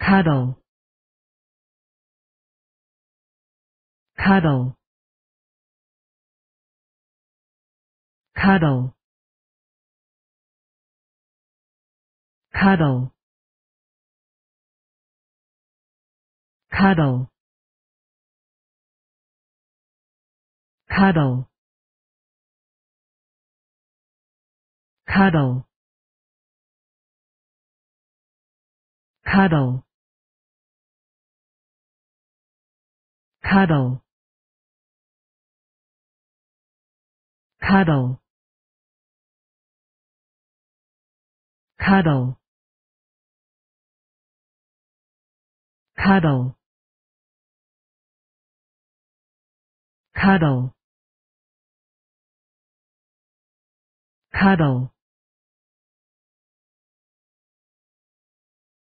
cuddle, cuddle, cuddle, cuddle, cuddle, cuddle, cuddle, cuddle cuddle, cuddle, cuddle, cuddle, cuddle, cuddle.